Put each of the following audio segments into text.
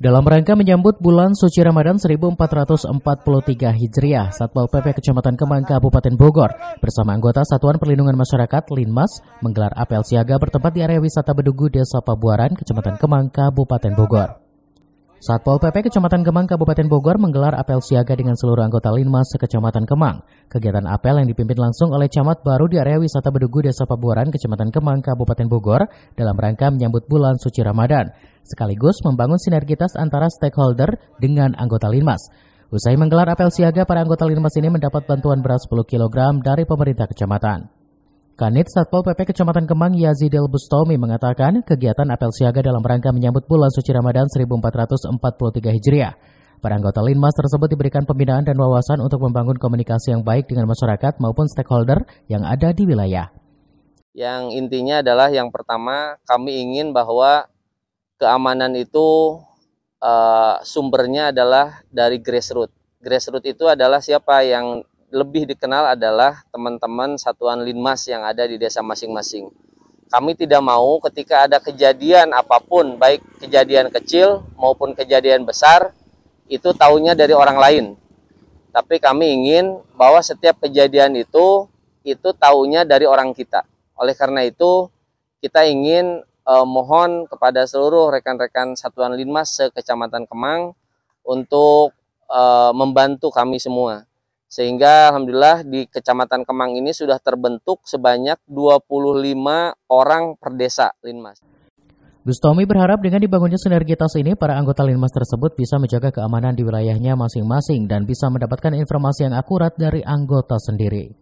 Dalam rangka menyambut bulan suci Ramadan 1443 Hijriah, Satpol PP Kecamatan Kemang Kabupaten Bogor bersama anggota Satuan Perlindungan Masyarakat Linmas menggelar apel siaga bertempat di area wisata Bedugu Desa Pabuaran, Kecamatan Kemang Kabupaten Bogor. Satpol PP Kecamatan Kemang Kabupaten Bogor menggelar apel siaga dengan seluruh anggota Linmas kecamatan Kemang. Kegiatan apel yang dipimpin langsung oleh camat baru di area wisata Bedugu Desa Pabuaran Kecamatan Kemang Kabupaten Bogor dalam rangka menyambut bulan suci Ramadan, sekaligus membangun sinergitas antara stakeholder dengan anggota Linmas. Usai menggelar apel siaga, para anggota Linmas ini mendapat bantuan beras 10 kg dari pemerintah kecamatan. Kanit Satpol PP Kecamatan Kemang Yazidil Bustomi mengatakan kegiatan apel siaga dalam rangka menyambut bulan suci Ramadan 1443 Hijriah. Para anggota Linmas tersebut diberikan pembinaan dan wawasan untuk membangun komunikasi yang baik dengan masyarakat maupun stakeholder yang ada di wilayah. Yang intinya adalah yang pertama kami ingin bahwa keamanan itu uh, sumbernya adalah dari grassroots. Grassroots itu adalah siapa yang lebih dikenal adalah teman-teman satuan linmas yang ada di desa masing-masing. Kami tidak mau ketika ada kejadian apapun, baik kejadian kecil maupun kejadian besar, itu tahunya dari orang lain. Tapi kami ingin bahwa setiap kejadian itu, itu tahunya dari orang kita. Oleh karena itu, kita ingin eh, mohon kepada seluruh rekan-rekan satuan linmas sekecamatan Kemang untuk eh, membantu kami semua sehingga alhamdulillah di Kecamatan Kemang ini sudah terbentuk sebanyak 25 orang per desa Linmas. Bustomi berharap dengan dibangunnya sinergitas ini, para anggota Linmas tersebut bisa menjaga keamanan di wilayahnya masing-masing dan bisa mendapatkan informasi yang akurat dari anggota sendiri.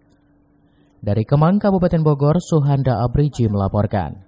Dari Kemang, Kabupaten Bogor, Suhanda Abriji melaporkan.